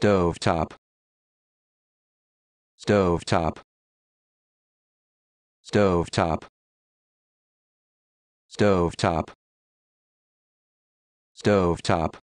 stove top stove top stove top stove top stove top